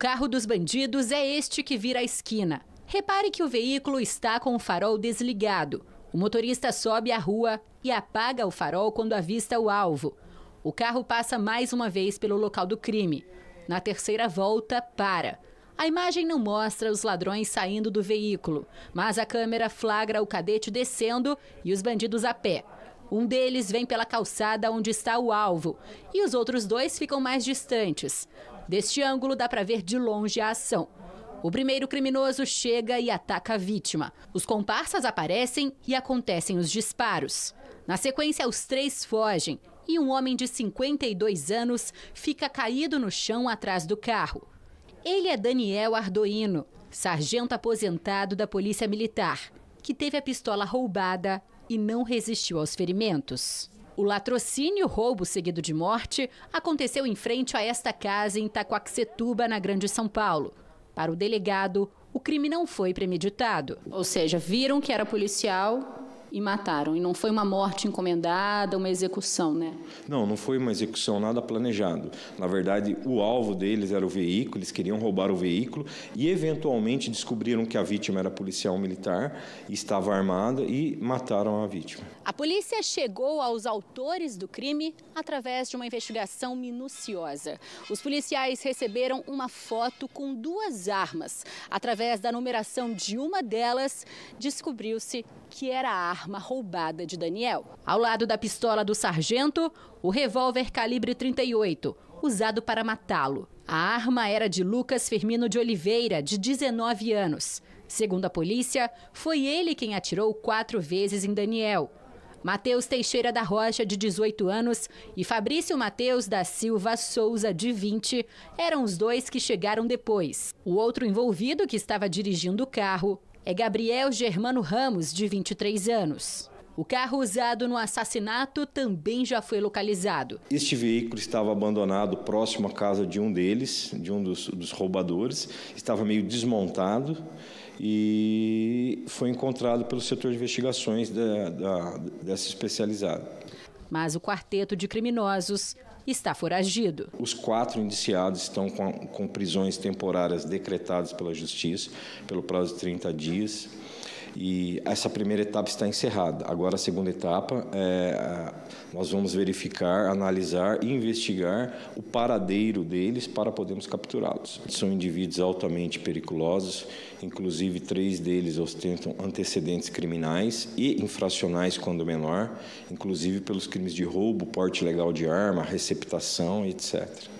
carro dos bandidos é este que vira a esquina. Repare que o veículo está com o farol desligado. O motorista sobe a rua e apaga o farol quando avista o alvo. O carro passa mais uma vez pelo local do crime. Na terceira volta, para. A imagem não mostra os ladrões saindo do veículo, mas a câmera flagra o cadete descendo e os bandidos a pé. Um deles vem pela calçada onde está o alvo e os outros dois ficam mais distantes. Deste ângulo dá para ver de longe a ação. O primeiro criminoso chega e ataca a vítima. Os comparsas aparecem e acontecem os disparos. Na sequência, os três fogem e um homem de 52 anos fica caído no chão atrás do carro. Ele é Daniel Arduino, sargento aposentado da Polícia Militar, que teve a pistola roubada e não resistiu aos ferimentos. O latrocínio roubo seguido de morte aconteceu em frente a esta casa em Itacoaxetuba, na Grande São Paulo. Para o delegado, o crime não foi premeditado. Ou seja, viram que era policial, e mataram. E não foi uma morte encomendada, uma execução, né? Não, não foi uma execução, nada planejado. Na verdade, o alvo deles era o veículo, eles queriam roubar o veículo e eventualmente descobriram que a vítima era policial militar, estava armada e mataram a vítima. A polícia chegou aos autores do crime através de uma investigação minuciosa. Os policiais receberam uma foto com duas armas. Através da numeração de uma delas, descobriu-se que era a arma arma roubada de Daniel. Ao lado da pistola do sargento, o revólver calibre 38, usado para matá-lo. A arma era de Lucas Firmino de Oliveira, de 19 anos. Segundo a polícia, foi ele quem atirou quatro vezes em Daniel. Matheus Teixeira da Rocha, de 18 anos, e Fabrício Matheus da Silva Souza, de 20, eram os dois que chegaram depois. O outro envolvido, que estava dirigindo o carro, é Gabriel Germano Ramos, de 23 anos. O carro usado no assassinato também já foi localizado. Este veículo estava abandonado próximo à casa de um deles, de um dos, dos roubadores, estava meio desmontado e foi encontrado pelo setor de investigações da, da, dessa especializada. Mas o quarteto de criminosos está foragido. Os quatro indiciados estão com, com prisões temporárias decretadas pela Justiça pelo prazo de 30 dias e essa primeira etapa está encerrada. Agora a segunda etapa é, nós vamos verificar, analisar e investigar o paradeiro deles para podermos capturá-los. São indivíduos altamente periculosos, inclusive três deles ostentam antecedentes criminais e infracionais quando menor, inclusive pelos crimes de roubo, porte ilegal de arma, receptação, etc.